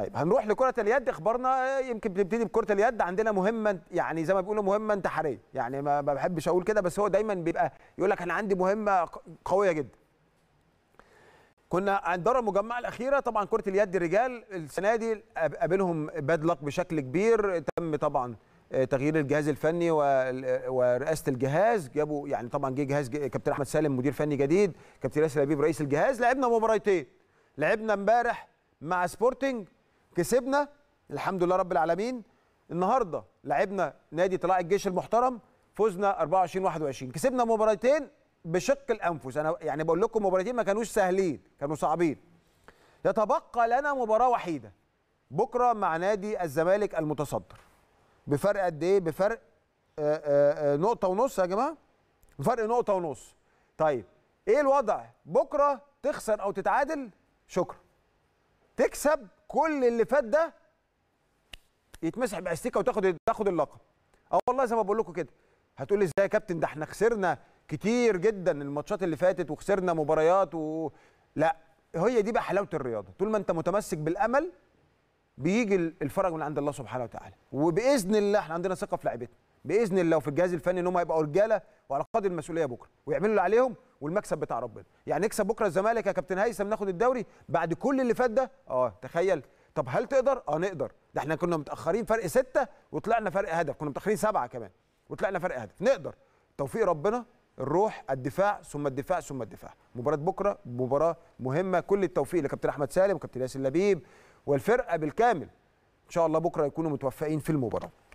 طيب هنروح لكره اليد اخبارنا آه، يمكن بنبتدي بكره اليد عندنا مهمه يعني زي ما بيقولوا مهمه انتحاريه يعني ما بحبش اقول كده بس هو دايما بيبقى يقول لك انا عندي مهمه قويه جدا كنا عند دور المجمعه الاخيره طبعا كره اليد الرجال السنه دي قابلهم باد لك بشكل كبير تم طبعا آه، تغيير الجهاز الفني آه، ورئاسه الجهاز جابوا يعني طبعا جه جهاز كابتن احمد سالم مدير فني جديد كابتن ياسر لبيب رئيس الجهاز لعبنا مباراتين لعبنا امبارح مع سبورتنج كسبنا الحمد لله رب العالمين النهارده لعبنا نادي طلائع الجيش المحترم فزنا 24 21 كسبنا مباراتين بشق الانفس انا يعني بقول لكم مباراتين ما كانوش سهلين كانوا صعبين يتبقى لنا مباراه وحيده بكره مع نادي الزمالك المتصدر بفرق قد ايه بفرق آآ آه، آآ آه، آه، نقطه ونص يا جماعه بفرق نقطه ونص طيب ايه الوضع بكره تخسر او تتعادل شكرا تكسب كل اللي فات ده يتمسح باستيكه وتاخد تاخد اللقب اه والله زي ما بقول لكم كده هتقول لي ازاي يا كابتن ده احنا خسرنا كتير جدا الماتشات اللي فاتت وخسرنا مباريات و... لا هي دي بقى حلاوه الرياضه طول ما انت متمسك بالامل بيجي الفرج من عند الله سبحانه وتعالى وباذن الله احنا عندنا ثقه في لعيبتنا باذن الله وفي الجهاز الفني ان هم هيبقوا رجاله وعلى قدر المسؤوليه بكره ويعملوا اللي عليهم والمكسب بتاع ربنا يعني نكسب بكره الزمالك يا كابتن هيثم ناخد الدوري بعد كل اللي فات ده اه تخيل طب هل تقدر اه نقدر ده احنا كنا متاخرين فرق ستة وطلعنا فرق هدف كنا متاخرين سبعة كمان وطلعنا فرق هدف نقدر توفيق ربنا الروح الدفاع ثم الدفاع ثم الدفاع مباراه بكره مباراه مهمه كل التوفيق لكابتن احمد سالم وكابتن ياسر لبيب والفرقه بالكامل ان شاء الله بكره يكونوا متوفقين في المباراه